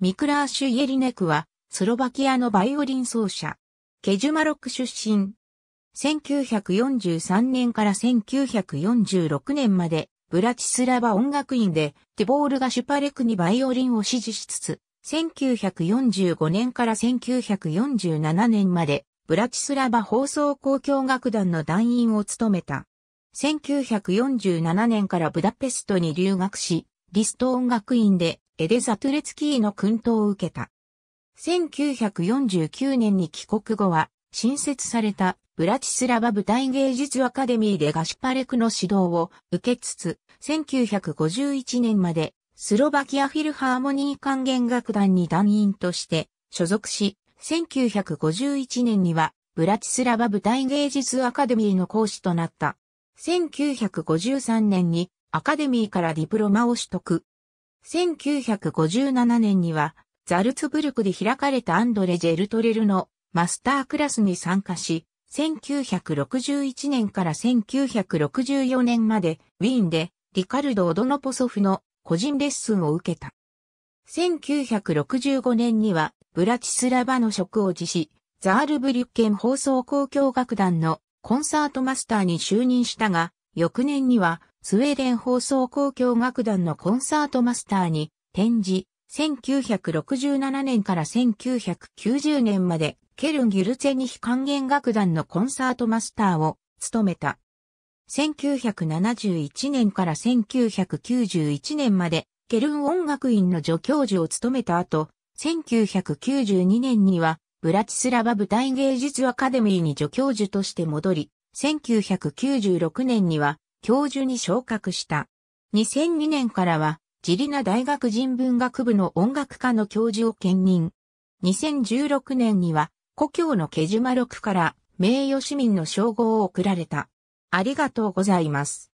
ミクラーシュ・イェリネクは、スロバキアのバイオリン奏者。ケジュマロック出身。1943年から1946年まで、ブラチスラバ音楽院で、テボールがシュパレクにバイオリンを支持しつつ、1945年から1947年まで、ブラチスラバ放送交響楽団の団員を務めた。1947年からブダペストに留学し、リスト音楽院でエデザ・トゥレツキーの訓導を受けた。1949年に帰国後は、新設されたブラチスラバ舞台芸術アカデミーでガシュパレクの指導を受けつつ、1951年までスロバキアフィルハーモニー管弦楽団に団員として所属し、1951年にはブラチスラバ舞台芸術アカデミーの講師となった。1953年にアカデミーからディプロマを取得。1957年には、ザルツブルクで開かれたアンドレ・ジェルトレルのマスタークラスに参加し、1961年から1964年までウィーンでリカルド・オドノポソフの個人レッスンを受けた。1965年にはブラチスラバの職を辞し、ザールブリュッケン放送交響楽団のコンサートマスターに就任したが、翌年には、スウェーデン放送交響楽団のコンサートマスターに展示、1967年から1990年まで、ケルン・ギュルツェニヒ管弦楽団のコンサートマスターを務めた。1971年から1991年まで、ケルン音楽院の助教授を務めた後、1992年には、ブラチスラバ舞台芸術アカデミーに助教授として戻り、1996年には教授に昇格した。2002年からは、ジリナ大学人文学部の音楽科の教授を兼任。2016年には、故郷のケジュマロクから名誉市民の称号を贈られた。ありがとうございます。